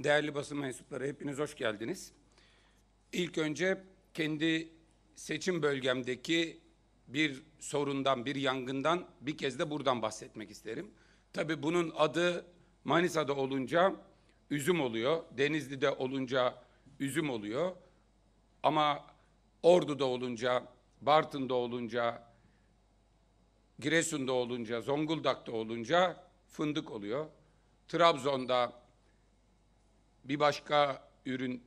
Değerli basın mensupları hepiniz hoş geldiniz. İlk önce kendi seçim bölgemdeki bir sorundan, bir yangından bir kez de buradan bahsetmek isterim. Tabii bunun adı Manisa'da olunca üzüm oluyor, Denizli'de olunca üzüm oluyor. Ama Ordu'da olunca, Bartın'da olunca, Giresun'da olunca, Zonguldak'ta olunca fındık oluyor. Trabzon'da bir başka ürün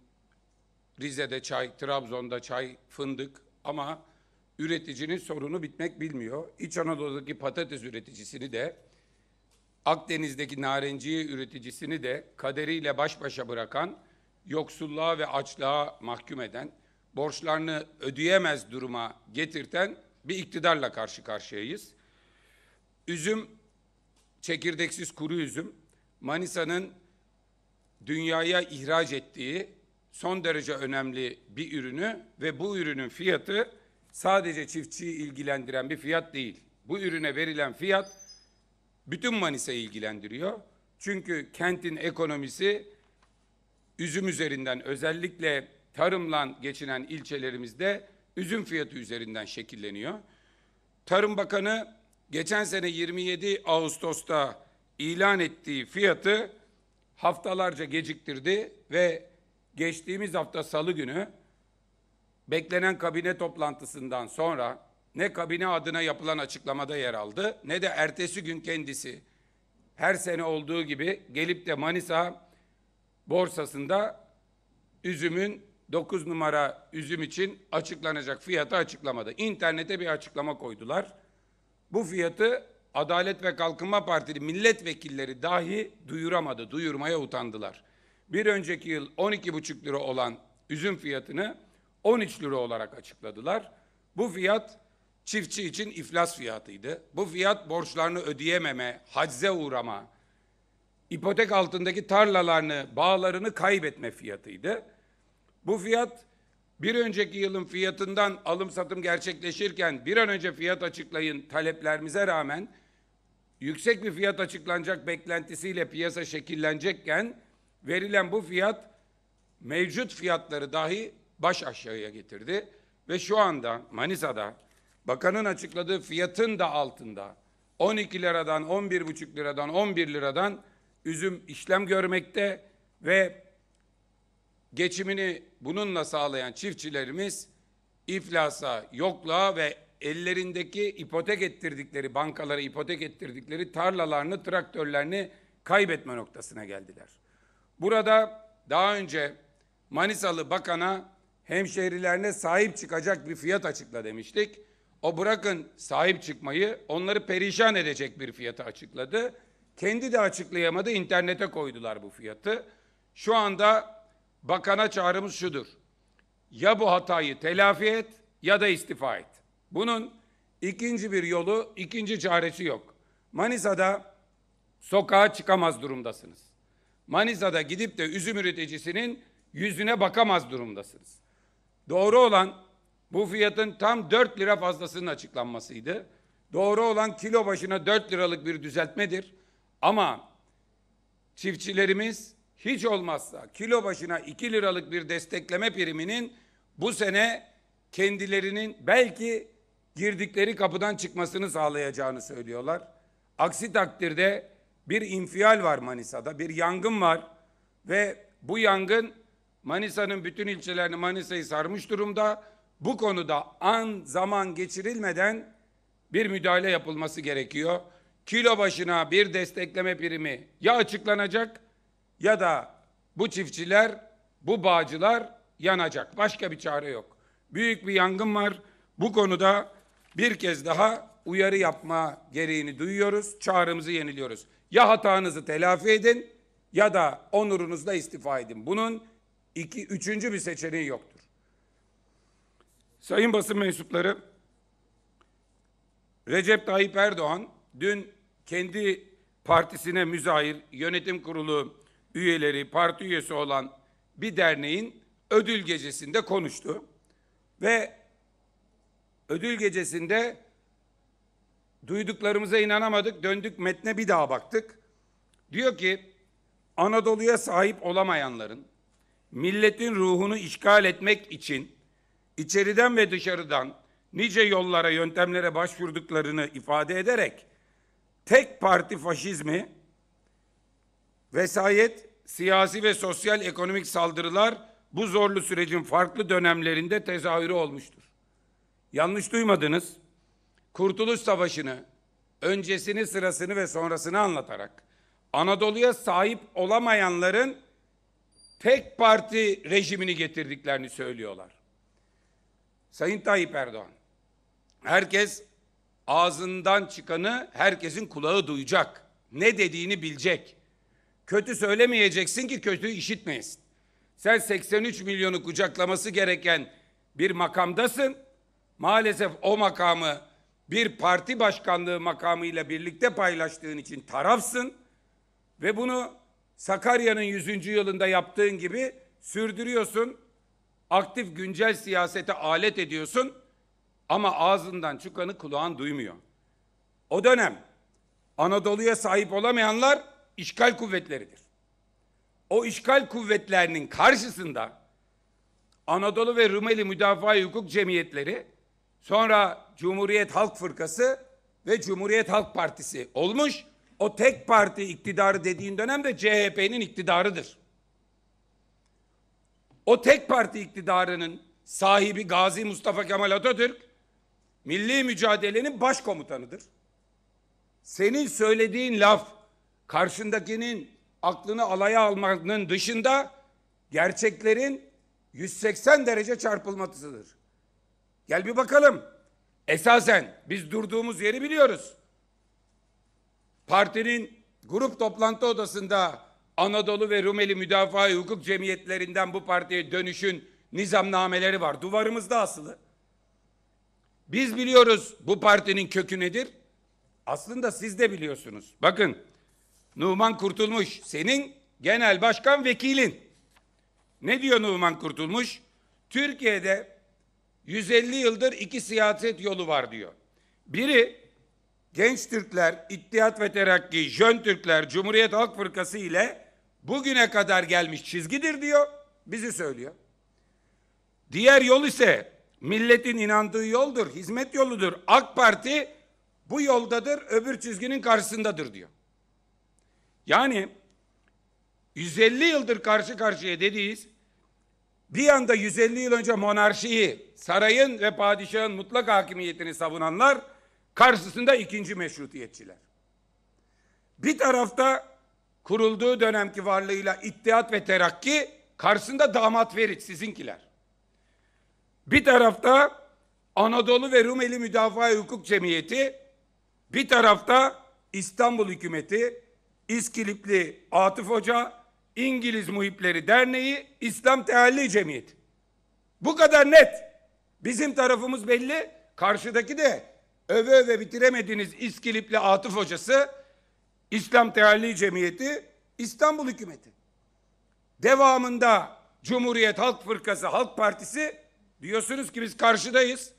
Rize'de çay, Trabzon'da çay, fındık ama üreticinin sorunu bitmek bilmiyor. İç Anadolu'daki patates üreticisini de Akdeniz'deki narenciye üreticisini de kaderiyle baş başa bırakan, yoksulluğa ve açlığa mahkum eden, borçlarını ödeyemez duruma getirten bir iktidarla karşı karşıyayız. Üzüm, çekirdeksiz kuru üzüm, Manisa'nın dünyaya ihraç ettiği son derece önemli bir ürünü ve bu ürünün fiyatı sadece çiftçiyi ilgilendiren bir fiyat değil. Bu ürüne verilen fiyat bütün Manisa ilgilendiriyor. Çünkü kentin ekonomisi üzüm üzerinden özellikle tarımla geçinen ilçelerimizde üzüm fiyatı üzerinden şekilleniyor. Tarım Bakanı geçen sene 27 Ağustos'ta ilan ettiği fiyatı haftalarca geciktirdi ve geçtiğimiz hafta salı günü beklenen kabine toplantısından sonra ne kabine adına yapılan açıklamada yer aldı ne de ertesi gün kendisi her sene olduğu gibi gelip de Manisa borsasında üzümün 9 numara üzüm için açıklanacak fiyatı açıklamadı. İnternete bir açıklama koydular. Bu fiyatı Adalet ve Kalkınma Partili milletvekilleri dahi duyuramadı, duyurmaya utandılar. Bir önceki yıl 12,5 lira olan üzüm fiyatını 13 lira olarak açıkladılar. Bu fiyat çiftçi için iflas fiyatıydı. Bu fiyat borçlarını ödeyememe, hacze uğrama, ipotek altındaki tarlalarını, bağlarını kaybetme fiyatıydı. Bu fiyat bir önceki yılın fiyatından alım satım gerçekleşirken bir an önce fiyat açıklayın taleplerimize rağmen yüksek bir fiyat açıklanacak beklentisiyle piyasa şekillenecekken verilen bu fiyat mevcut fiyatları dahi baş aşağıya getirdi ve şu anda Manisa'da bakanın açıkladığı fiyatın da altında 12 liradan 11,5 liradan 11 liradan üzüm işlem görmekte ve geçimini bununla sağlayan çiftçilerimiz iflasa, yokluğa ve ellerindeki ipotek ettirdikleri, bankalara ipotek ettirdikleri tarlalarını, traktörlerini kaybetme noktasına geldiler. Burada daha önce Manisalı bakana hemşehrilerine sahip çıkacak bir fiyat açıkla demiştik. O bırakın sahip çıkmayı onları perişan edecek bir fiyatı açıkladı. Kendi de açıklayamadı internete koydular bu fiyatı. Şu anda bakana çağrımız şudur. Ya bu hatayı telafi et ya da istifa et. Bunun ikinci bir yolu, ikinci çaresi yok. Manisa'da sokağa çıkamaz durumdasınız. Manisa'da gidip de üzüm üreticisinin yüzüne bakamaz durumdasınız. Doğru olan bu fiyatın tam 4 lira fazlasının açıklanmasıydı. Doğru olan kilo başına 4 liralık bir düzeltmedir. Ama çiftçilerimiz hiç olmazsa kilo başına 2 liralık bir destekleme priminin bu sene kendilerinin belki girdikleri kapıdan çıkmasını sağlayacağını söylüyorlar. Aksi takdirde bir infial var Manisa'da, bir yangın var ve bu yangın Manisa'nın bütün ilçelerini Manisa'yı sarmış durumda. Bu konuda an zaman geçirilmeden bir müdahale yapılması gerekiyor. Kilo başına bir destekleme primi ya açıklanacak ya da bu çiftçiler, bu bağcılar yanacak. Başka bir çare yok. Büyük bir yangın var. Bu konuda bir kez daha uyarı yapma gereğini duyuyoruz, çağrımızı yeniliyoruz. Ya hatanızı telafi edin ya da onurunuzla istifa edin. Bunun iki, üçüncü bir seçeneği yoktur. Sayın basın mensupları, Recep Tayyip Erdoğan dün kendi partisine müzahir yönetim kurulu üyeleri, parti üyesi olan bir derneğin ödül gecesinde konuştu. Ve ödül gecesinde duyduklarımıza inanamadık. Döndük metne bir daha baktık. Diyor ki Anadolu'ya sahip olamayanların milletin ruhunu işgal etmek için içeriden ve dışarıdan nice yollara, yöntemlere başvurduklarını ifade ederek tek parti faşizmi, vesayet, siyasi ve sosyal ekonomik saldırılar bu zorlu sürecin farklı dönemlerinde tezahürü olmuştur. Yanlış duymadınız. Kurtuluş Savaşı'nı, öncesini, sırasını ve sonrasını anlatarak Anadolu'ya sahip olamayanların tek parti rejimini getirdiklerini söylüyorlar. Sayın Tayyip Erdoğan, herkes ağzından çıkanı herkesin kulağı duyacak. Ne dediğini bilecek. Kötü söylemeyeceksin ki kötü işitmeyesin. Sen 83 milyonu kucaklaması gereken bir makamdasın maalesef o makamı bir parti başkanlığı makamıyla birlikte paylaştığın için tarafsın ve bunu Sakarya'nın 100. yılında yaptığın gibi sürdürüyorsun. Aktif güncel siyasete alet ediyorsun ama ağzından çıkanı kulağın duymuyor. O dönem Anadolu'ya sahip olamayanlar işgal kuvvetleridir. O işgal kuvvetlerinin karşısında Anadolu ve Rumeli Müdafaa Hukuk Cemiyetleri Sonra Cumhuriyet Halk Fırkası ve Cumhuriyet Halk Partisi olmuş. O tek parti iktidarı dediğin dönem de CHP'nin iktidarıdır. O tek parti iktidarının sahibi Gazi Mustafa Kemal Atatürk milli mücadelenin başkomutanıdır. Senin söylediğin laf karşındakinin aklını alaya almanın dışında gerçeklerin 180 derece çarpılmasıdır. Gel bir bakalım. Esasen biz durduğumuz yeri biliyoruz. Partinin grup toplantı odasında Anadolu ve Rumeli Müdafaa Hukuk Cemiyetlerinden bu partiye dönüşün nizamnameleri var. Duvarımızda asılı. Biz biliyoruz bu partinin kökü nedir. Aslında siz de biliyorsunuz. Bakın Numan Kurtulmuş senin genel başkan vekilin. Ne diyor Numan Kurtulmuş? Türkiye'de 150 yıldır iki siyaset yolu var diyor. Biri Genç Türkler, İttihat ve Terakki, Jön Türkler, Cumhuriyet Halk Fırkası ile bugüne kadar gelmiş çizgidir diyor. Bizi söylüyor. Diğer yol ise milletin inandığı yoldur, hizmet yoludur. AK Parti bu yoldadır, öbür çizginin karşısındadır diyor. Yani 150 yıldır karşı karşıya dediğiz bir yanda 150 yıl önce monarşiyi, sarayın ve padişahın mutlak hakimiyetini savunanlar, karşısında ikinci meşrutiyetçiler. Bir tarafta kurulduğu dönemki varlığıyla İttihat ve Terakki, karşısında damat Ferit sizinkiler. Bir tarafta Anadolu ve Rumeli Müdafaa Hukuk Cemiyeti, bir tarafta İstanbul hükümeti, İskilipli Atıf Hoca, İngiliz Muhipleri Derneği, İslam Tealli Cemiyeti. Bu kadar net. Bizim tarafımız belli, karşıdaki de öve öve bitiremediğiniz İskilipli Atıf Hocası, İslam Tealli Cemiyeti, İstanbul Hükümeti. Devamında Cumhuriyet Halk Fırkası, Halk Partisi diyorsunuz ki biz karşıdayız.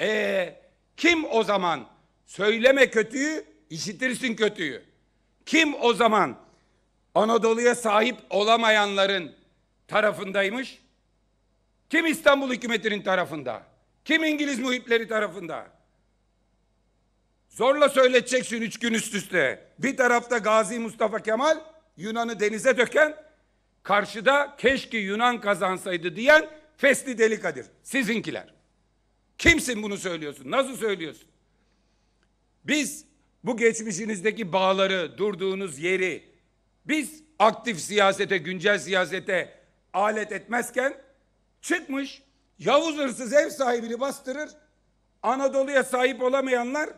Eee kim o zaman söyleme kötüyü, işitirsin kötüyü. Kim o zaman Anadolu'ya sahip olamayanların tarafındaymış. Kim İstanbul hükümetinin tarafında? Kim İngiliz muhipleri tarafında? Zorla söyleteceksin üç gün üst üste. Bir tarafta Gazi Mustafa Kemal, Yunan'ı denize döken, karşıda keşke Yunan kazansaydı diyen Fesli Delikadir. Sizinkiler. Kimsin bunu söylüyorsun? Nasıl söylüyorsun? Biz bu geçmişinizdeki bağları, durduğunuz yeri, biz aktif siyasete, güncel siyasete alet etmezken çıkmış Yavuz hırsız ev sahibini bastırır. Anadolu'ya sahip olamayanlar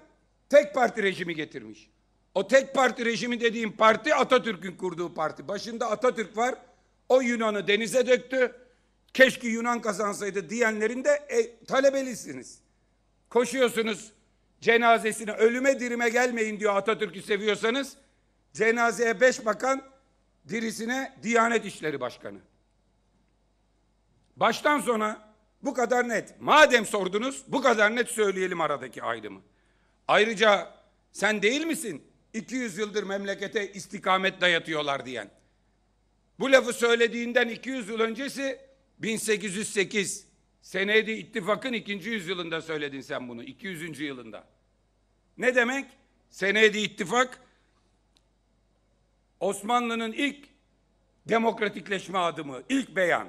tek parti rejimi getirmiş. O tek parti rejimi dediğim parti Atatürk'ün kurduğu parti. Başında Atatürk var. O Yunan'ı denize döktü. Keşke Yunan kazansaydı diyenlerin de e, talebelisiniz. Koşuyorsunuz cenazesine ölüme dirime gelmeyin diyor Atatürk'ü seviyorsanız. Cenazeye beş bakan, dirisine Diyanet İşleri Başkanı. Baştan sona bu kadar net. Madem sordunuz bu kadar net söyleyelim aradaki ayrımı. Ayrıca sen değil misin 200 yıldır memlekete istikamet dayatıyorlar diyen? Bu lafı söylediğinden 200 yıl öncesi 1808. Senedi ittifakın ikinci yüzyılında söyledin sen bunu. 200. yılında. Ne demek? Senedi ittifak Osmanlı'nın ilk demokratikleşme adımı, ilk beyan.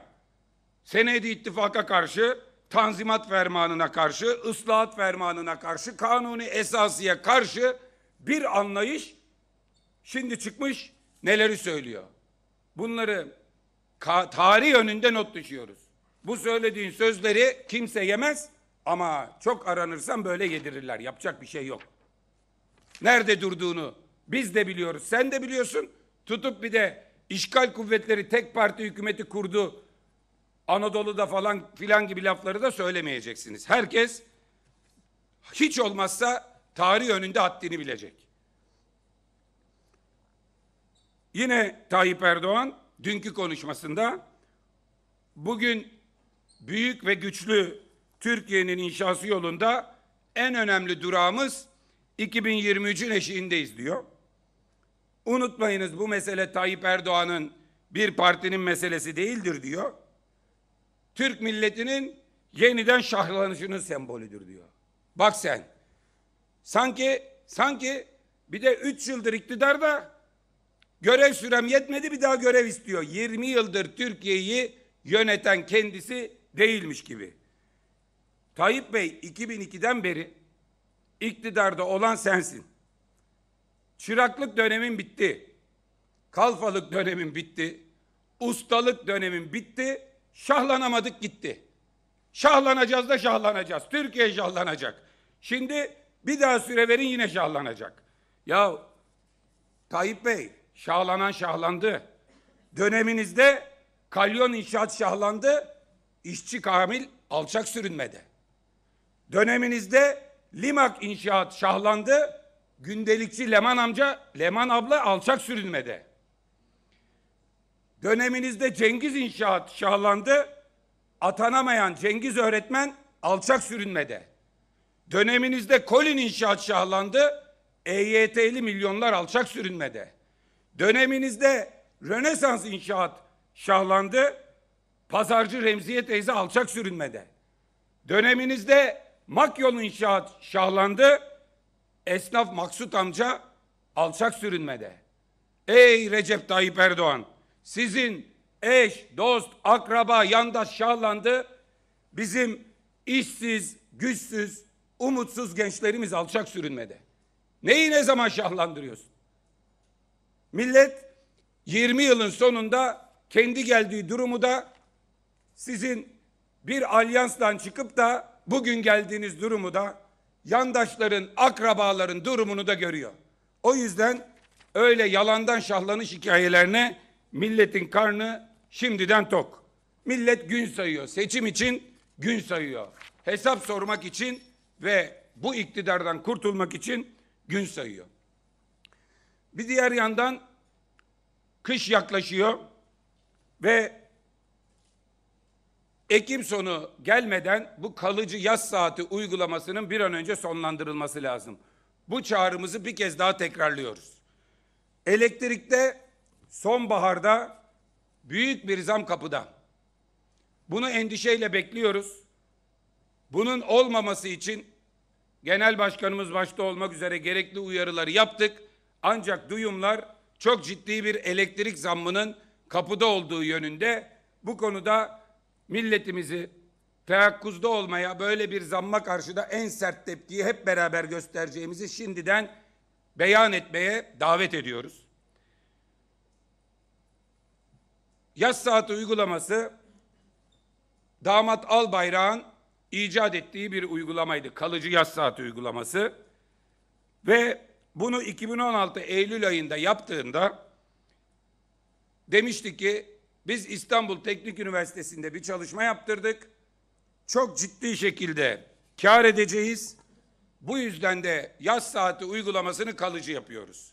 Senedi ittifaka karşı, Tanzimat Fermanı'na karşı, ıslahat Fermanı'na karşı, Kanuni esasıya karşı bir anlayış şimdi çıkmış neleri söylüyor. Bunları tarih önünde not düşüyoruz. Bu söylediğin sözleri kimse yemez ama çok aranırsan böyle yedirirler. Yapacak bir şey yok. Nerede durduğunu biz de biliyoruz, sen de biliyorsun. Tutup bir de işgal kuvvetleri tek parti hükümeti kurdu. Anadolu'da falan filan gibi lafları da söylemeyeceksiniz. Herkes hiç olmazsa tarih önünde haddini bilecek. Yine Tayyip Erdoğan dünkü konuşmasında bugün büyük ve güçlü Türkiye'nin inşası yolunda en önemli durağımız 2023'ün eşiğindeyiz diyor. Unutmayınız bu mesele Tayyip Erdoğan'ın bir partinin meselesi değildir diyor. Türk milletinin yeniden şahlanışının sembolüdür diyor. Bak sen. Sanki sanki bir de 3 yıldır iktidarda görev sürem yetmedi bir daha görev istiyor. 20 yıldır Türkiye'yi yöneten kendisi değilmiş gibi. Tayyip Bey 2002'den beri iktidarda olan sensin. Çıraklık dönemin bitti. Kalfalık dönemin bitti. Ustalık dönemin bitti. Şahlanamadık gitti. Şahlanacağız da şahlanacağız. Türkiye şahlanacak. Şimdi bir daha süre verin yine şahlanacak. Ya Tayyip Bey şahlanan şahlandı. Döneminizde kalyon inşaat şahlandı. İşçi Kamil alçak sürünmedi. Döneminizde Limak inşaat şahlandı. Gündelikçi Leman amca, Leman abla alçak sürülmede. Döneminizde Cengiz inşaat şahlandı. Atanamayan Cengiz öğretmen alçak sürünmede. Döneminizde Kolin inşaat şahlandı. EYT'li milyonlar alçak sürünmede. Döneminizde Rönesans inşaat şahlandı. Pazarcı Remziye teyze alçak sürünmede. Döneminizde Makyol inşaat şahlandı. Esnaf Maksut amca alçak sürünmede. Ey Recep Tayyip Erdoğan, sizin eş, dost, akraba, yandaş şahlandı. Bizim işsiz, güçsüz, umutsuz gençlerimiz alçak sürünmede. Neyi ne zaman şahlandırıyorsun? Millet 20 yılın sonunda kendi geldiği durumu da sizin bir alyanstan çıkıp da bugün geldiğiniz durumu da yandaşların, akrabaların durumunu da görüyor. O yüzden öyle yalandan şahlanış hikayelerine milletin karnı şimdiden tok. Millet gün sayıyor. Seçim için gün sayıyor. Hesap sormak için ve bu iktidardan kurtulmak için gün sayıyor. Bir diğer yandan kış yaklaşıyor ve Ekim sonu gelmeden bu kalıcı yaz saati uygulamasının bir an önce sonlandırılması lazım. Bu çağrımızı bir kez daha tekrarlıyoruz. Elektrikte sonbaharda büyük bir zam kapıda. Bunu endişeyle bekliyoruz. Bunun olmaması için Genel Başkanımız başta olmak üzere gerekli uyarıları yaptık. Ancak duyumlar çok ciddi bir elektrik zammının kapıda olduğu yönünde. Bu konuda milletimizi teakkuzda olmaya böyle bir zamma karşıda en sert tepkiyi hep beraber göstereceğimizi şimdiden beyan etmeye davet ediyoruz. Yaz saati uygulaması damat Al Albayrak'ın icat ettiği bir uygulamaydı. Kalıcı yaz saati uygulaması ve bunu 2016 Eylül ayında yaptığında demişti ki biz İstanbul Teknik Üniversitesi'nde bir çalışma yaptırdık. Çok ciddi şekilde kar edeceğiz. Bu yüzden de yaz saati uygulamasını kalıcı yapıyoruz.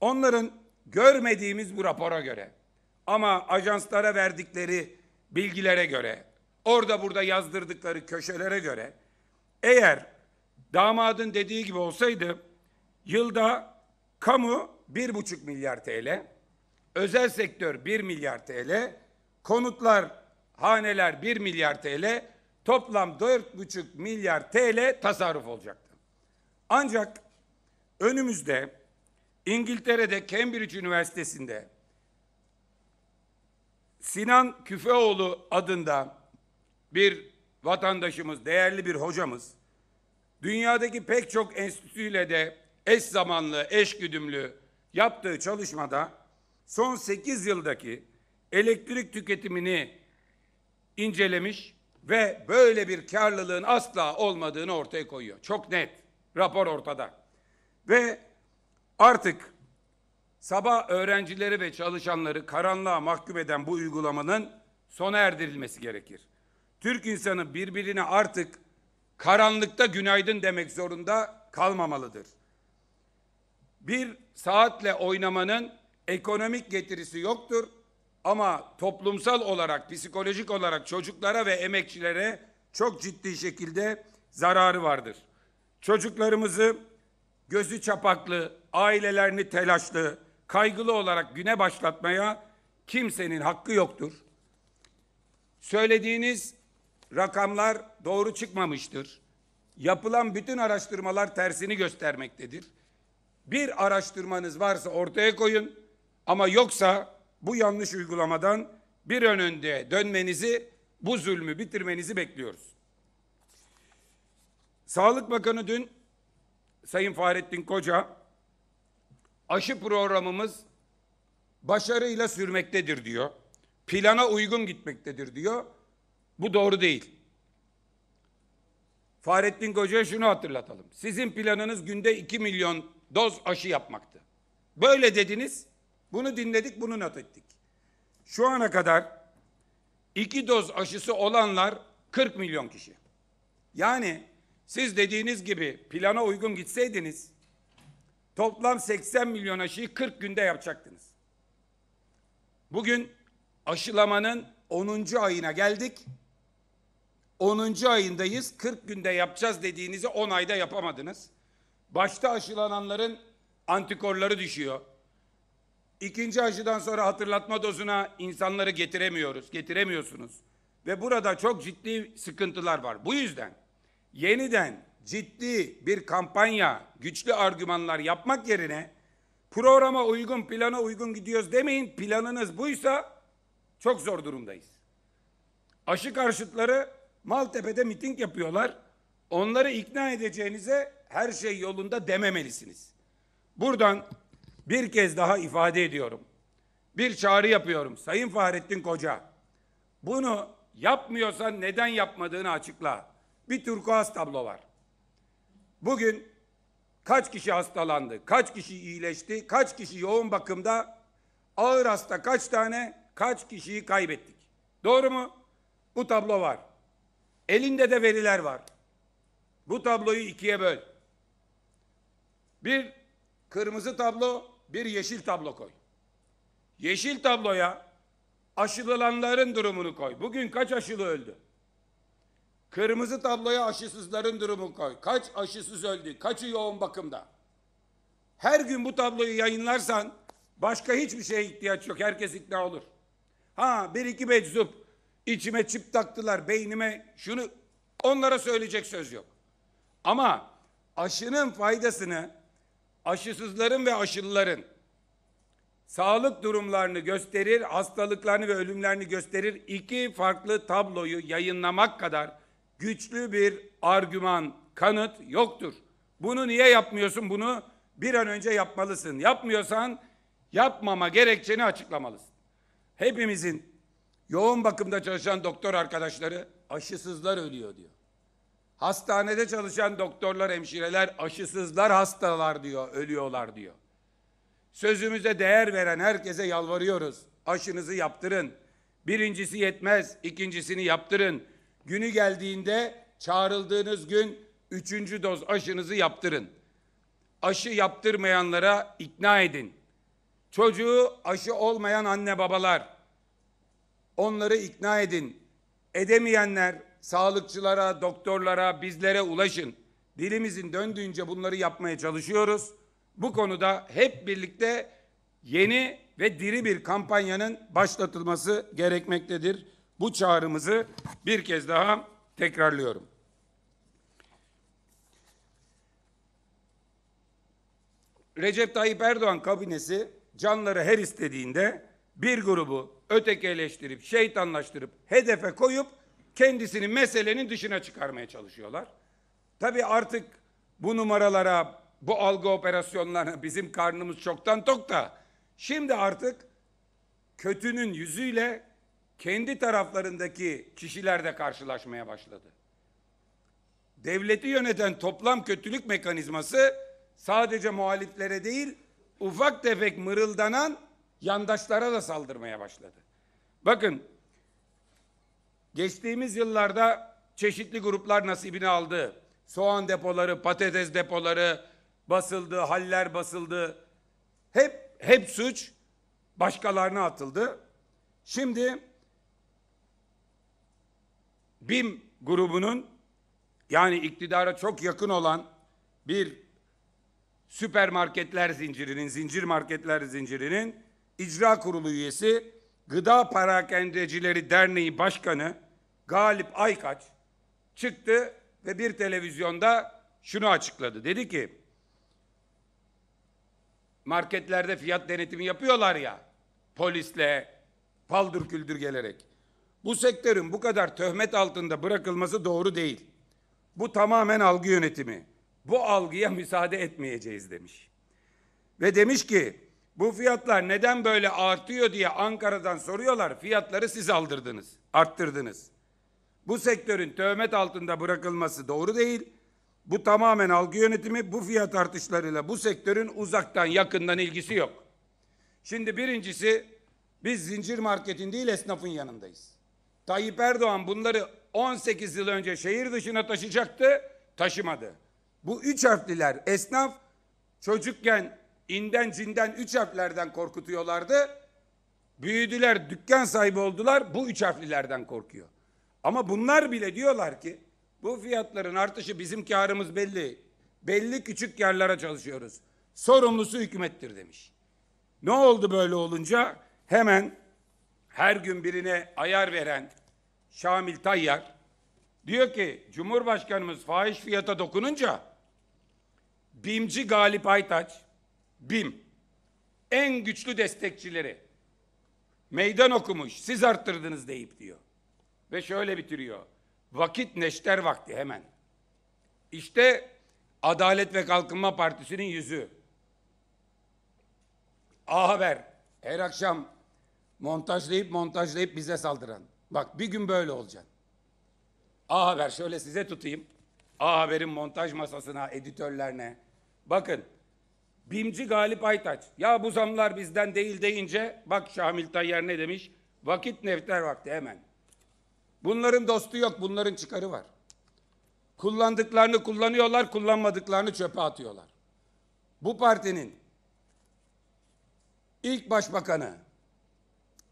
Onların görmediğimiz bu rapora göre ama ajanslara verdikleri bilgilere göre, orada burada yazdırdıkları köşelere göre eğer damadın dediği gibi olsaydı yılda kamu bir buçuk milyar TL, özel sektör 1 milyar TL, konutlar, haneler 1 milyar TL, toplam 4,5 milyar TL tasarruf olacaktı. Ancak önümüzde İngiltere'de Cambridge Üniversitesi'nde Sinan Küfeoğlu adında bir vatandaşımız, değerli bir hocamız, dünyadaki pek çok enstitüyle de eş zamanlı, eş güdümlü yaptığı çalışmada son 8 yıldaki elektrik tüketimini incelemiş ve böyle bir karlılığın asla olmadığını ortaya koyuyor. Çok net. Rapor ortada. Ve artık sabah öğrencileri ve çalışanları karanlığa mahkum eden bu uygulamanın sona erdirilmesi gerekir. Türk insanı birbirine artık karanlıkta günaydın demek zorunda kalmamalıdır. Bir saatle oynamanın ekonomik getirisi yoktur ama toplumsal olarak, psikolojik olarak çocuklara ve emekçilere çok ciddi şekilde zararı vardır. Çocuklarımızı gözü çapaklı, ailelerini telaşlı, kaygılı olarak güne başlatmaya kimsenin hakkı yoktur. Söylediğiniz rakamlar doğru çıkmamıştır. Yapılan bütün araştırmalar tersini göstermektedir. Bir araştırmanız varsa ortaya koyun. Ama yoksa bu yanlış uygulamadan bir an önce dönmenizi, bu zulmü bitirmenizi bekliyoruz. Sağlık Bakanı dün Sayın Fahrettin Koca aşı programımız başarıyla sürmektedir diyor. Plana uygun gitmektedir diyor. Bu doğru değil. Fahrettin Koca'ya şunu hatırlatalım. Sizin planınız günde 2 milyon doz aşı yapmaktı. Böyle dediniz. Bunu dinledik, bunu not ettik. Şu ana kadar iki doz aşısı olanlar 40 milyon kişi. Yani siz dediğiniz gibi plana uygun gitseydiniz toplam 80 milyon aşıyı 40 günde yapacaktınız. Bugün aşılamanın 10. ayına geldik. 10. ayındayız. 40 günde yapacağız dediğinizi 10 ayda yapamadınız. Başta aşılananların antikorları düşüyor. İkinci aşıdan sonra hatırlatma dozuna insanları getiremiyoruz, getiremiyorsunuz. Ve burada çok ciddi sıkıntılar var. Bu yüzden yeniden ciddi bir kampanya, güçlü argümanlar yapmak yerine programa uygun, plana uygun gidiyoruz demeyin. Planınız buysa çok zor durumdayız. Aşı karşıtları Maltepe'de miting yapıyorlar. Onları ikna edeceğinize her şey yolunda dememelisiniz. Buradan bir kez daha ifade ediyorum. Bir çağrı yapıyorum. Sayın Fahrettin Koca, bunu yapmıyorsan neden yapmadığını açıkla. Bir turkuaz tablo var. Bugün kaç kişi hastalandı, kaç kişi iyileşti, kaç kişi yoğun bakımda, ağır hasta kaç tane, kaç kişiyi kaybettik. Doğru mu? Bu tablo var. Elinde de veriler var. Bu tabloyu ikiye böl. Bir kırmızı tablo bir yeşil tablo koy. Yeşil tabloya aşılananların durumunu koy. Bugün kaç aşılı öldü? Kırmızı tabloya aşısızların durumunu koy. Kaç aşısız öldü? Kaçı yoğun bakımda? Her gün bu tabloyu yayınlarsan başka hiçbir şeye ihtiyaç yok. Herkes ikna olur. Ha bir iki meczup içime çip taktılar, beynime şunu onlara söyleyecek söz yok. Ama aşının faydasını aşısızların ve aşılıların sağlık durumlarını gösterir, hastalıklarını ve ölümlerini gösterir. iki farklı tabloyu yayınlamak kadar güçlü bir argüman, kanıt yoktur. Bunu niye yapmıyorsun? Bunu bir an önce yapmalısın. Yapmıyorsan yapmama gerekçeni açıklamalısın. Hepimizin yoğun bakımda çalışan doktor arkadaşları aşısızlar ölüyor diyor. Hastanede çalışan doktorlar, hemşireler aşısızlar hastalar diyor, ölüyorlar diyor. Sözümüze değer veren herkese yalvarıyoruz. Aşınızı yaptırın. Birincisi yetmez, ikincisini yaptırın. Günü geldiğinde çağrıldığınız gün üçüncü doz aşınızı yaptırın. Aşı yaptırmayanlara ikna edin. Çocuğu aşı olmayan anne babalar, onları ikna edin. Edemeyenler, sağlıkçılara, doktorlara, bizlere ulaşın. Dilimizin döndüğünce bunları yapmaya çalışıyoruz. Bu konuda hep birlikte yeni ve diri bir kampanyanın başlatılması gerekmektedir. Bu çağrımızı bir kez daha tekrarlıyorum. Recep Tayyip Erdoğan kabinesi canları her istediğinde bir grubu öteki eleştirip, şeytanlaştırıp, hedefe koyup kendisini meselenin dışına çıkarmaya çalışıyorlar. Tabii artık bu numaralara, bu algı operasyonlarına bizim karnımız çoktan tok da şimdi artık kötünün yüzüyle kendi taraflarındaki kişiler de karşılaşmaya başladı. Devleti yöneten toplam kötülük mekanizması sadece muhaliflere değil, ufak tefek mırıldanan yandaşlara da saldırmaya başladı. Bakın Geçtiğimiz yıllarda çeşitli gruplar nasibini aldı. Soğan depoları, patates depoları basıldı, haller basıldı. Hep hep suç başkalarına atıldı. Şimdi BİM grubunun yani iktidara çok yakın olan bir süpermarketler zincirinin, zincir marketler zincirinin icra kurulu üyesi Gıda Parakendecileri Derneği Başkanı Galip Aykaç çıktı ve bir televizyonda şunu açıkladı. Dedi ki marketlerde fiyat denetimi yapıyorlar ya polisle paldır küldür gelerek. Bu sektörün bu kadar töhmet altında bırakılması doğru değil. Bu tamamen algı yönetimi. Bu algıya müsaade etmeyeceğiz demiş. Ve demiş ki bu fiyatlar neden böyle artıyor diye Ankara'dan soruyorlar. Fiyatları siz aldırdınız, arttırdınız. Bu sektörün tövmet altında bırakılması doğru değil. Bu tamamen algı yönetimi. Bu fiyat artışlarıyla bu sektörün uzaktan yakından ilgisi yok. Şimdi birincisi biz zincir marketin değil esnafın yanındayız. Tayyip Erdoğan bunları 18 yıl önce şehir dışına taşıyacaktı, taşımadı. Bu üç harfliler esnaf çocukken inden cinden üç harflerden korkutuyorlardı. Büyüdüler, dükkan sahibi oldular, bu üç harflilerden korkuyor. Ama bunlar bile diyorlar ki, bu fiyatların artışı bizim karımız belli. Belli küçük yerlere çalışıyoruz. Sorumlusu hükümettir demiş. Ne oldu böyle olunca? Hemen her gün birine ayar veren Şamil Tayyar diyor ki Cumhurbaşkanımız fahiş fiyata dokununca bimci Galip Aytaç BİM en güçlü destekçileri meydan okumuş, siz arttırdınız deyip diyor. Ve şöyle bitiriyor. Vakit neşter vakti hemen. İşte Adalet ve Kalkınma Partisi'nin yüzü. A Haber her akşam montajlayıp montajlayıp bize saldıran. Bak bir gün böyle olacak. A Haber şöyle size tutayım. A Haber'in montaj masasına, editörlerine. Bakın Bimci Galip Aytaç. Ya bu zamlar bizden değil deyince bak Şamil Tayyar ne demiş? Vakit nefter vakti hemen. Bunların dostu yok, bunların çıkarı var. Kullandıklarını kullanıyorlar, kullanmadıklarını çöpe atıyorlar. Bu partinin ilk başbakanı,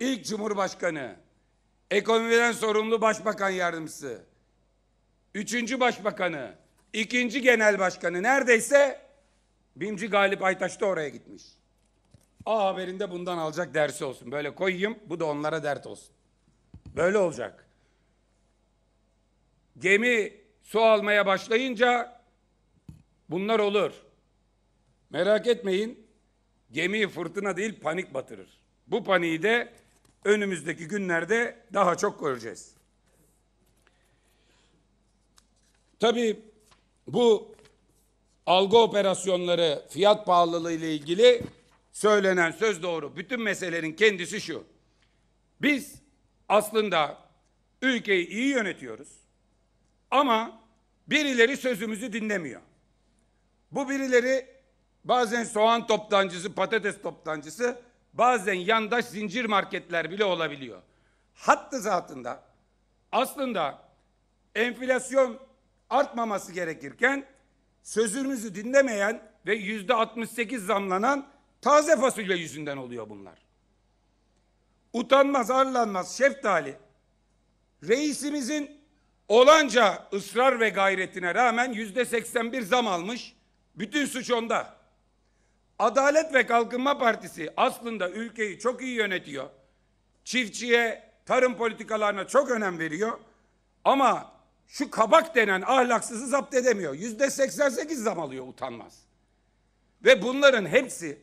ilk cumhurbaşkanı, ekonomiden sorumlu başbakan yardımcısı, üçüncü başbakanı, ikinci genel başkanı neredeyse Bimci Galip Aytaş da oraya gitmiş. A haberinde bundan alacak dersi olsun. Böyle koyayım bu da onlara dert olsun. Böyle olacak. Gemi su almaya başlayınca bunlar olur. Merak etmeyin gemiyi fırtına değil panik batırır. Bu paniği de önümüzdeki günlerde daha çok göreceğiz. Tabii bu algı operasyonları, fiyat pahalılığı ile ilgili söylenen söz doğru. Bütün meselelerin kendisi şu. Biz aslında ülkeyi iyi yönetiyoruz ama birileri sözümüzü dinlemiyor. Bu birileri bazen soğan toptancısı, patates toptancısı, bazen yandaş zincir marketler bile olabiliyor. Hattı zatında aslında enflasyon artmaması gerekirken sözümüzü dinlemeyen ve yüzde 68 zamlanan taze fasulye yüzünden oluyor bunlar. Utanmaz, arlanmaz şeftali. Reisimizin olanca ısrar ve gayretine rağmen yüzde 81 zam almış. Bütün suç onda. Adalet ve Kalkınma Partisi aslında ülkeyi çok iyi yönetiyor. Çiftçiye, tarım politikalarına çok önem veriyor. Ama şu kabak denen ahlaksızı zapt edemiyor. Yüzde 88 zam alıyor utanmaz. Ve bunların hepsi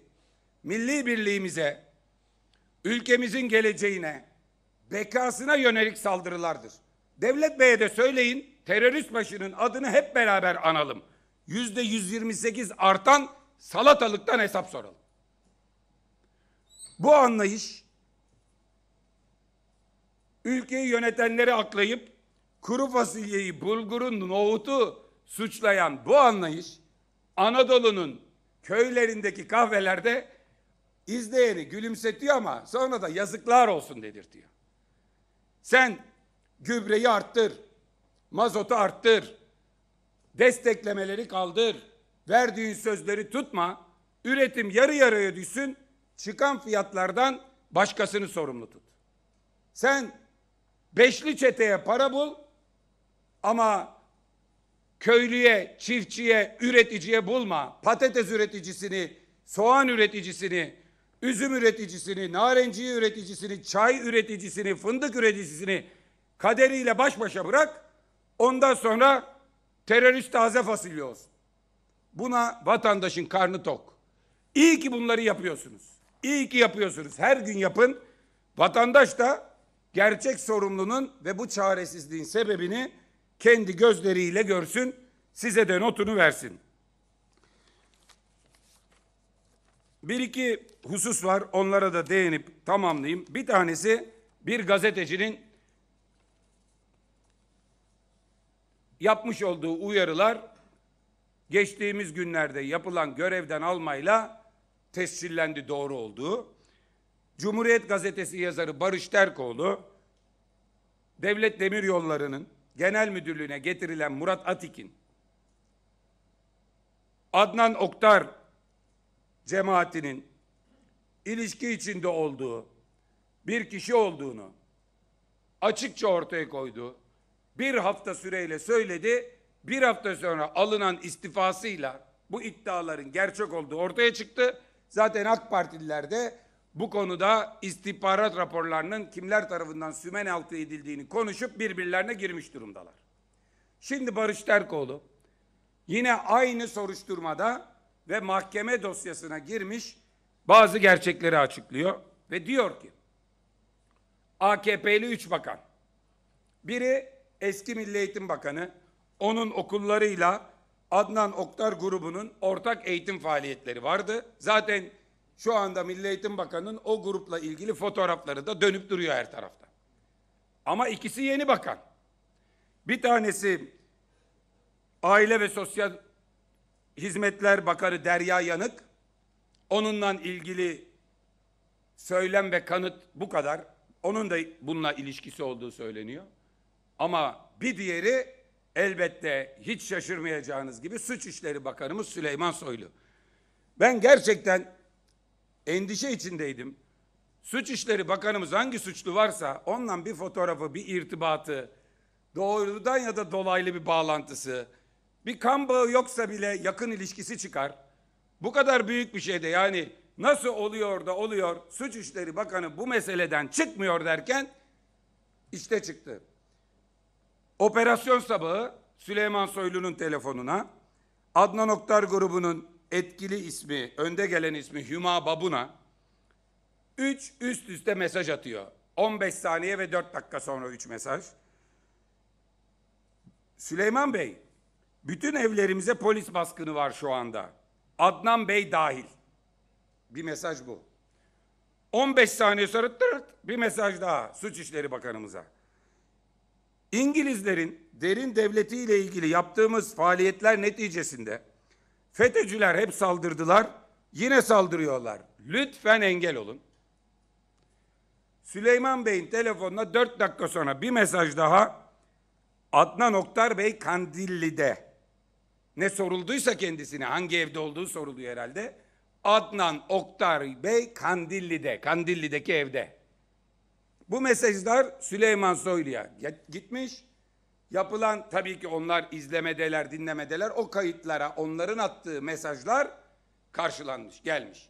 milli birliğimize, ülkemizin geleceğine, bekasına yönelik saldırılardır. Devlet Bey'e de söyleyin terörist başının adını hep beraber analım. Yüzde 128 artan salatalıktan hesap soralım. Bu anlayış ülkeyi yönetenleri aklayıp kuru fasulyeyi, bulgurun, nohutu suçlayan bu anlayış Anadolu'nun köylerindeki kahvelerde izleyeni gülümsetiyor ama sonra da yazıklar olsun dedirtiyor. Sen gübreyi arttır, mazotu arttır, desteklemeleri kaldır, verdiğin sözleri tutma, üretim yarı yarıya düşsün, çıkan fiyatlardan başkasını sorumlu tut. Sen beşli çeteye para bul, ama köylüye, çiftçiye, üreticiye bulma. Patates üreticisini, soğan üreticisini, üzüm üreticisini, narenciye üreticisini, çay üreticisini, fındık üreticisini kaderiyle baş başa bırak. Ondan sonra terörist taze fasulye olsun. Buna vatandaşın karnı tok. İyi ki bunları yapıyorsunuz. İyi ki yapıyorsunuz. Her gün yapın. Vatandaş da gerçek sorumlunun ve bu çaresizliğin sebebini kendi gözleriyle görsün, size de notunu versin. Bir iki husus var, onlara da değinip tamamlayayım. Bir tanesi bir gazetecinin yapmış olduğu uyarılar geçtiğimiz günlerde yapılan görevden almayla tescillendi doğru olduğu. Cumhuriyet Gazetesi yazarı Barış Terkoğlu, Devlet Demir Yolları'nın Genel Müdürlüğü'ne getirilen Murat Atik'in, Adnan Oktar cemaatinin ilişki içinde olduğu bir kişi olduğunu açıkça ortaya koydu. Bir hafta süreyle söyledi. Bir hafta sonra alınan istifasıyla bu iddiaların gerçek olduğu ortaya çıktı. Zaten AK Partililer de bu konuda istihbarat raporlarının kimler tarafından sümen altı edildiğini konuşup birbirlerine girmiş durumdalar. Şimdi Barış Terkoğlu yine aynı soruşturmada ve mahkeme dosyasına girmiş bazı gerçekleri açıklıyor ve diyor ki AKP'li üç bakan biri eski Milli Eğitim Bakanı onun okullarıyla Adnan Oktar grubunun ortak eğitim faaliyetleri vardı. Zaten şu anda Milli Eğitim Bakanı'nın o grupla ilgili fotoğrafları da dönüp duruyor her tarafta. Ama ikisi yeni bakan. Bir tanesi Aile ve Sosyal Hizmetler Bakanı Derya Yanık. Onunla ilgili söylem ve kanıt bu kadar. Onun da bununla ilişkisi olduğu söyleniyor. Ama bir diğeri elbette hiç şaşırmayacağınız gibi Suç İşleri Bakanımız Süleyman Soylu. Ben gerçekten endişe içindeydim. Suç işleri Bakanımız hangi suçlu varsa onunla bir fotoğrafı, bir irtibatı, doğrudan ya da dolaylı bir bağlantısı, bir kan bağı yoksa bile yakın ilişkisi çıkar. Bu kadar büyük bir şeyde yani nasıl oluyor da oluyor Suç işleri Bakanı bu meseleden çıkmıyor derken işte çıktı. Operasyon sabahı Süleyman Soylu'nun telefonuna, Adnan Oktar grubunun etkili ismi, önde gelen ismi Hüma Babuna 3 üst üste mesaj atıyor. 15 saniye ve 4 dakika sonra 3 mesaj. Süleyman Bey, bütün evlerimize polis baskını var şu anda. Adnan Bey dahil. Bir mesaj bu. 15 saniye sonra tırt bir mesaj daha Suç İşleri Bakanımıza. İngilizlerin derin devletiyle ilgili yaptığımız faaliyetler neticesinde FETÖ'cüler hep saldırdılar, yine saldırıyorlar. Lütfen engel olun. Süleyman Bey'in telefonuna dört dakika sonra bir mesaj daha. Adnan Oktar Bey Kandilli'de. Ne sorulduysa kendisine hangi evde olduğu soruluyor herhalde. Adnan Oktar Bey Kandilli'de, Kandilli'deki evde. Bu mesajlar Süleyman Soylu'ya gitmiş. Yapılan tabii ki onlar izlemedeler, dinlemedeler. O kayıtlara onların attığı mesajlar karşılanmış, gelmiş.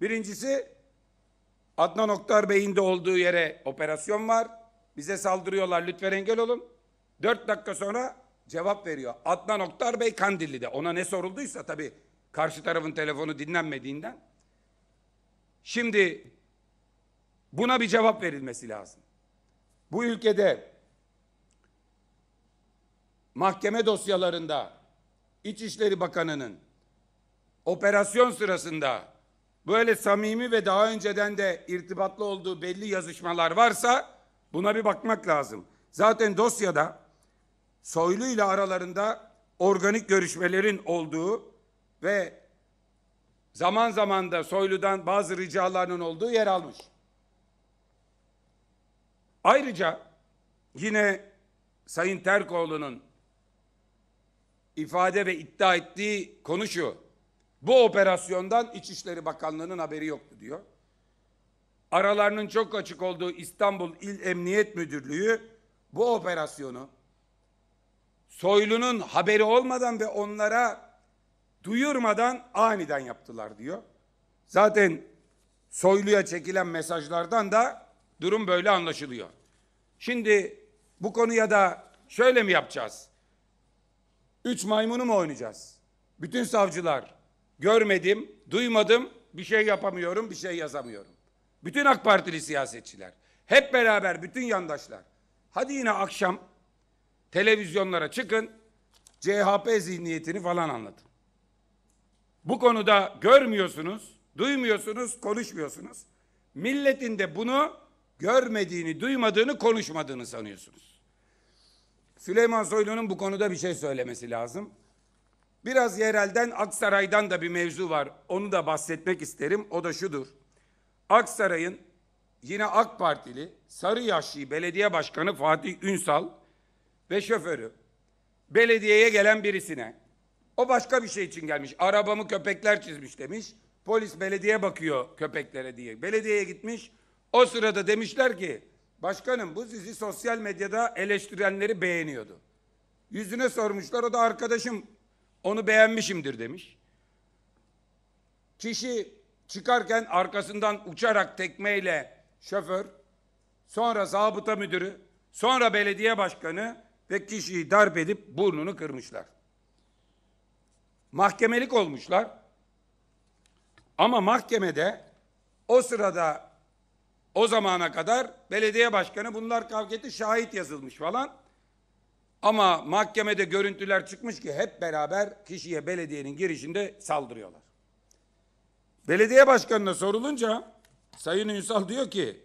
Birincisi Adnan Oktar Bey'in de olduğu yere operasyon var. Bize saldırıyorlar lütfen engel olun. Dört dakika sonra cevap veriyor. Adnan Oktar Bey Kandilli'de. Ona ne sorulduysa tabii karşı tarafın telefonu dinlenmediğinden. Şimdi buna bir cevap verilmesi lazım. Bu ülkede mahkeme dosyalarında İçişleri Bakanı'nın operasyon sırasında böyle samimi ve daha önceden de irtibatlı olduğu belli yazışmalar varsa buna bir bakmak lazım. Zaten dosyada Soylu ile aralarında organik görüşmelerin olduğu ve zaman zaman da Soylu'dan bazı ricalarının olduğu yer almış. Ayrıca yine Sayın Terkoğlu'nun ifade ve iddia ettiği konu şu. Bu operasyondan İçişleri Bakanlığı'nın haberi yoktu diyor. Aralarının çok açık olduğu İstanbul İl Emniyet Müdürlüğü bu operasyonu Soylu'nun haberi olmadan ve onlara duyurmadan aniden yaptılar diyor. Zaten Soylu'ya çekilen mesajlardan da durum böyle anlaşılıyor. Şimdi bu konuya da şöyle mi yapacağız? Üç maymunu mu oynayacağız? Bütün savcılar görmedim, duymadım, bir şey yapamıyorum, bir şey yazamıyorum. Bütün AK Partili siyasetçiler, hep beraber bütün yandaşlar. Hadi yine akşam televizyonlara çıkın, CHP zihniyetini falan anlatın. Bu konuda görmüyorsunuz, duymuyorsunuz, konuşmuyorsunuz. Milletin de bunu görmediğini, duymadığını, konuşmadığını sanıyorsunuz. Süleyman Soylu'nun bu konuda bir şey söylemesi lazım. Biraz yerelden Aksaray'dan da bir mevzu var. Onu da bahsetmek isterim. O da şudur. Aksaray'ın yine AK Partili sarı yaşlı Belediye Başkanı Fatih Ünsal ve şoförü belediyeye gelen birisine o başka bir şey için gelmiş. Arabamı köpekler çizmiş demiş. Polis belediye bakıyor köpeklere diye. Belediyeye gitmiş. O sırada demişler ki Başkanım bu sizi sosyal medyada eleştirenleri beğeniyordu. Yüzüne sormuşlar o da arkadaşım onu beğenmişimdir demiş. Kişi çıkarken arkasından uçarak tekmeyle şoför, sonra zabıta müdürü, sonra belediye başkanı ve kişiyi darp edip burnunu kırmışlar. Mahkemelik olmuşlar. Ama mahkemede o sırada o zamana kadar belediye başkanı bunlar kavga etti şahit yazılmış falan. Ama mahkemede görüntüler çıkmış ki hep beraber kişiye belediyenin girişinde saldırıyorlar. Belediye başkanına sorulunca Sayın Ünsal diyor ki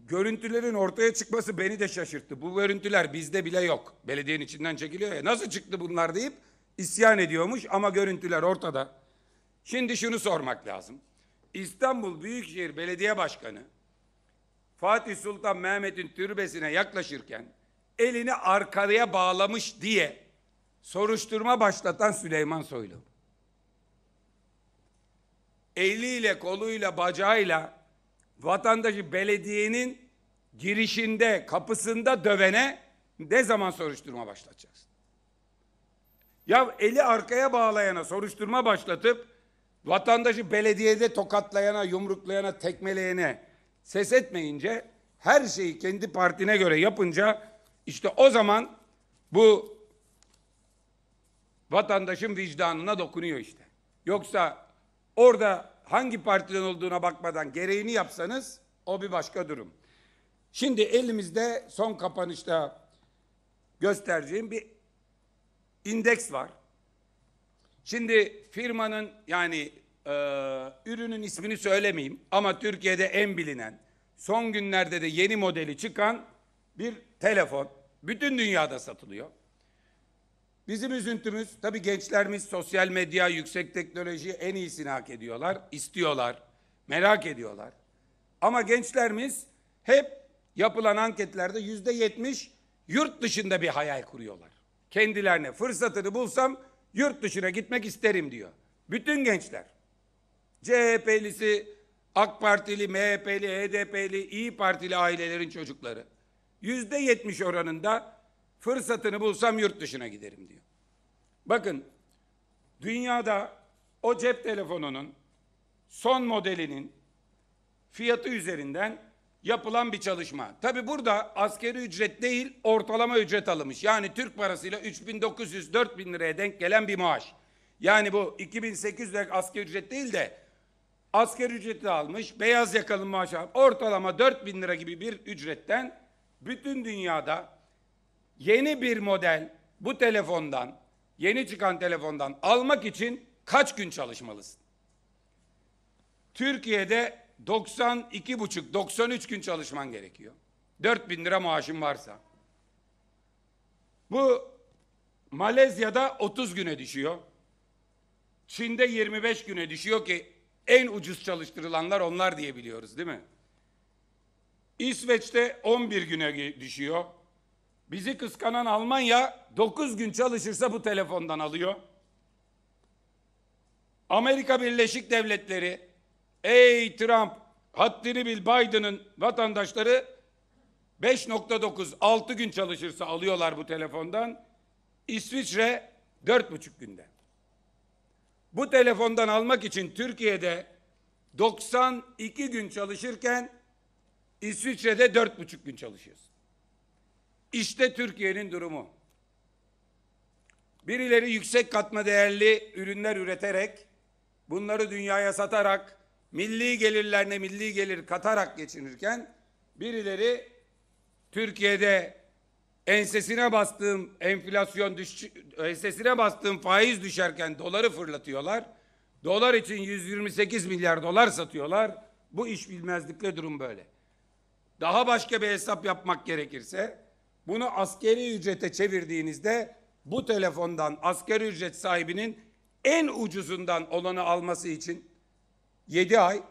görüntülerin ortaya çıkması beni de şaşırttı. Bu görüntüler bizde bile yok. Belediyenin içinden çekiliyor ya. Nasıl çıktı bunlar deyip isyan ediyormuş ama görüntüler ortada. Şimdi şunu sormak lazım. İstanbul Büyükşehir Belediye Başkanı Fatih Sultan Mehmet'in türbesine yaklaşırken elini arkaya bağlamış diye soruşturma başlatan Süleyman Soylu. Eliyle, koluyla, bacağıyla vatandaşı belediyenin girişinde, kapısında dövene ne zaman soruşturma başlatacaksın? Ya eli arkaya bağlayana soruşturma başlatıp vatandaşı belediyede tokatlayana, yumruklayana, tekmeleyene ses etmeyince her şeyi kendi partine göre yapınca işte o zaman bu vatandaşın vicdanına dokunuyor işte. Yoksa orada hangi partiden olduğuna bakmadan gereğini yapsanız o bir başka durum. Şimdi elimizde son kapanışta göstereceğim bir indeks var. Şimdi firmanın yani e, ürünün ismini söylemeyeyim ama Türkiye'de en bilinen, son günlerde de yeni modeli çıkan bir telefon. Bütün dünyada satılıyor. Bizim üzüntümüz tabii gençlerimiz sosyal medya, yüksek teknoloji en iyisini hak ediyorlar, istiyorlar, merak ediyorlar. Ama gençlerimiz hep yapılan anketlerde yüzde yetmiş yurt dışında bir hayal kuruyorlar. Kendilerine fırsatını bulsam yurt dışına gitmek isterim diyor. Bütün gençler. CHP'lisi, AK Partili, MHP'li, HDP'li, e İyi Partili ailelerin çocukları. Yüzde yetmiş oranında fırsatını bulsam yurt dışına giderim diyor. Bakın dünyada o cep telefonunun son modelinin fiyatı üzerinden yapılan bir çalışma. Tabi burada askeri ücret değil ortalama ücret alınmış. Yani Türk parasıyla 3900-4000 liraya denk gelen bir maaş. Yani bu 2800 lira asgari ücret değil de Asker ücreti almış, beyaz yakalı maaş almış, ortalama 4 bin lira gibi bir ücretten bütün dünyada yeni bir model bu telefondan, yeni çıkan telefondan almak için kaç gün çalışmalısın? Türkiye'de 92 buçuk, 93 gün çalışman gerekiyor. 4 bin lira maaşın varsa. Bu Malezya'da 30 güne düşüyor. Çin'de 25 güne düşüyor ki en ucuz çalıştırılanlar onlar diye biliyoruz değil mi? İsveç'te 11 güne düşüyor. Bizi kıskanan Almanya 9 gün çalışırsa bu telefondan alıyor. Amerika Birleşik Devletleri ey Trump haddini bil Biden'ın vatandaşları 5.9 6 gün çalışırsa alıyorlar bu telefondan. İsviçre 4.5 günde. Bu telefondan almak için Türkiye'de 92 gün çalışırken İsviçre'de dört buçuk gün çalışıyoruz. İşte Türkiye'nin durumu. Birileri yüksek katma değerli ürünler üreterek, bunları dünyaya satarak, milli gelirlerine milli gelir katarak geçinirken, birileri Türkiye'de ensesine bastığım enflasyon düş ensesine bastığım faiz düşerken doları fırlatıyorlar. Dolar için 128 milyar dolar satıyorlar. Bu iş bilmezlikle durum böyle. Daha başka bir hesap yapmak gerekirse bunu askeri ücrete çevirdiğinizde bu telefondan askeri ücret sahibinin en ucuzundan olanı alması için 7 ay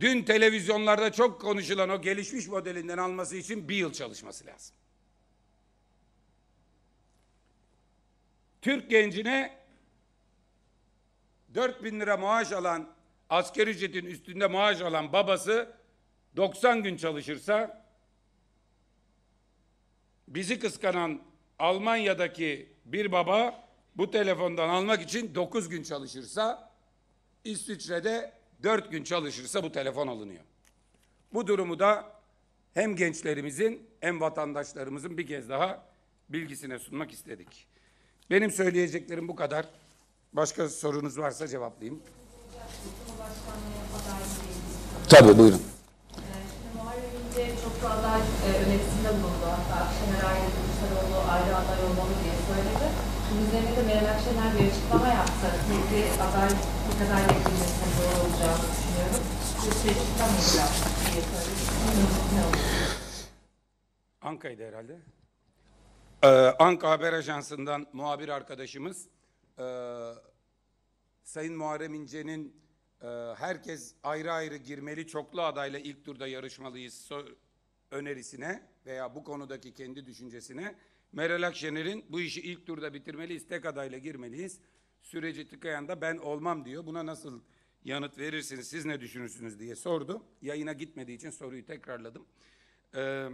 Dün televizyonlarda çok konuşulan o gelişmiş modelinden alması için bir yıl çalışması lazım. Türk gencine 4 bin lira maaş alan, asker ücretin üstünde maaş alan babası 90 gün çalışırsa bizi kıskanan Almanya'daki bir baba bu telefondan almak için 9 gün çalışırsa İsviçre'de dört gün çalışırsa bu telefon alınıyor. Bu durumu da hem gençlerimizin hem vatandaşlarımızın bir kez daha bilgisine sunmak istedik. Benim söyleyeceklerim bu kadar. Başka sorunuz varsa cevaplayayım. Tabii buyurun. Ee, şimdi çok da aday e, önerisinde Hatta Şener Aydın, ayrı aday olmalı diye söyledi. Bunun de Meral Akşener bir açıklama yaptı. Kendi aday ne kadar yakınlaşma doğru olacağını düşünüyorum. Bu süreci tam olarak herhalde. Ee, Anka Haber Ajansı'ndan muhabir arkadaşımız e, Sayın Muharrem İnce'nin e, herkes ayrı ayrı girmeli çoklu adayla ilk turda yarışmalıyız önerisine veya bu konudaki kendi düşüncesine Meral Akşener'in bu işi ilk turda bitirmeliyiz, tek adayla girmeliyiz süreci tıkayan da ben olmam diyor. Buna nasıl yanıt verirsiniz, siz ne düşünürsünüz diye sordu. Yayına gitmediği için soruyu tekrarladım. Ee,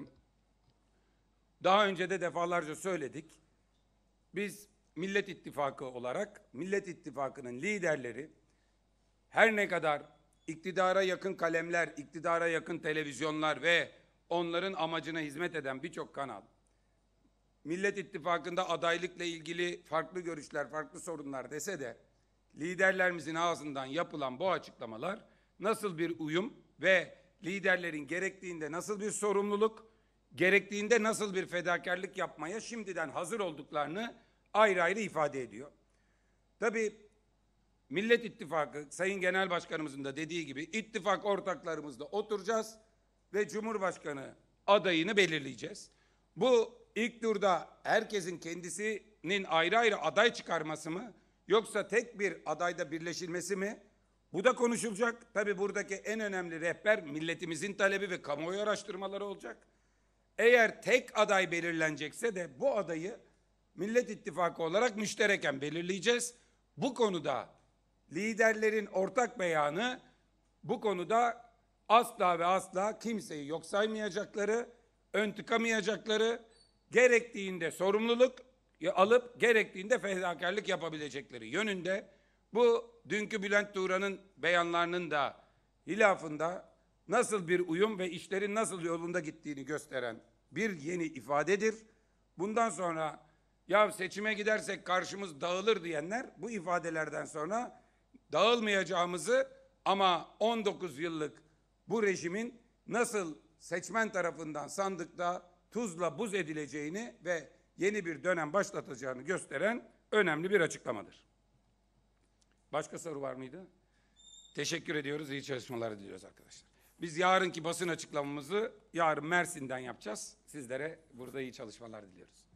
daha önce de defalarca söyledik. Biz Millet İttifakı olarak Millet İttifakı'nın liderleri her ne kadar iktidara yakın kalemler, iktidara yakın televizyonlar ve onların amacına hizmet eden birçok kanal Millet İttifakı'nda adaylıkla ilgili farklı görüşler, farklı sorunlar dese de liderlerimizin ağzından yapılan bu açıklamalar nasıl bir uyum ve liderlerin gerektiğinde nasıl bir sorumluluk, gerektiğinde nasıl bir fedakarlık yapmaya şimdiden hazır olduklarını ayrı ayrı ifade ediyor. Tabii Millet İttifakı, Sayın Genel Başkanımızın da dediği gibi ittifak ortaklarımızla oturacağız ve Cumhurbaşkanı adayını belirleyeceğiz. Bu İlk turda herkesin kendisinin ayrı ayrı aday çıkarması mı? Yoksa tek bir adayda birleşilmesi mi? Bu da konuşulacak. Tabi buradaki en önemli rehber milletimizin talebi ve kamuoyu araştırmaları olacak. Eğer tek aday belirlenecekse de bu adayı Millet İttifakı olarak müştereken belirleyeceğiz. Bu konuda liderlerin ortak beyanı bu konuda asla ve asla kimseyi yok saymayacakları, ön tıkamayacakları, gerektiğinde sorumluluk alıp gerektiğinde fedakarlık yapabilecekleri yönünde bu dünkü Bülent Tuğra'nın beyanlarının da hilafında nasıl bir uyum ve işlerin nasıl yolunda gittiğini gösteren bir yeni ifadedir. Bundan sonra ya seçime gidersek karşımız dağılır diyenler bu ifadelerden sonra dağılmayacağımızı ama 19 yıllık bu rejimin nasıl seçmen tarafından sandıkta tuzla buz edileceğini ve yeni bir dönem başlatacağını gösteren önemli bir açıklamadır. Başka soru var mıydı? Teşekkür ediyoruz. iyi çalışmalar diliyoruz arkadaşlar. Biz yarınki basın açıklamamızı yarın Mersin'den yapacağız. Sizlere burada iyi çalışmalar diliyoruz.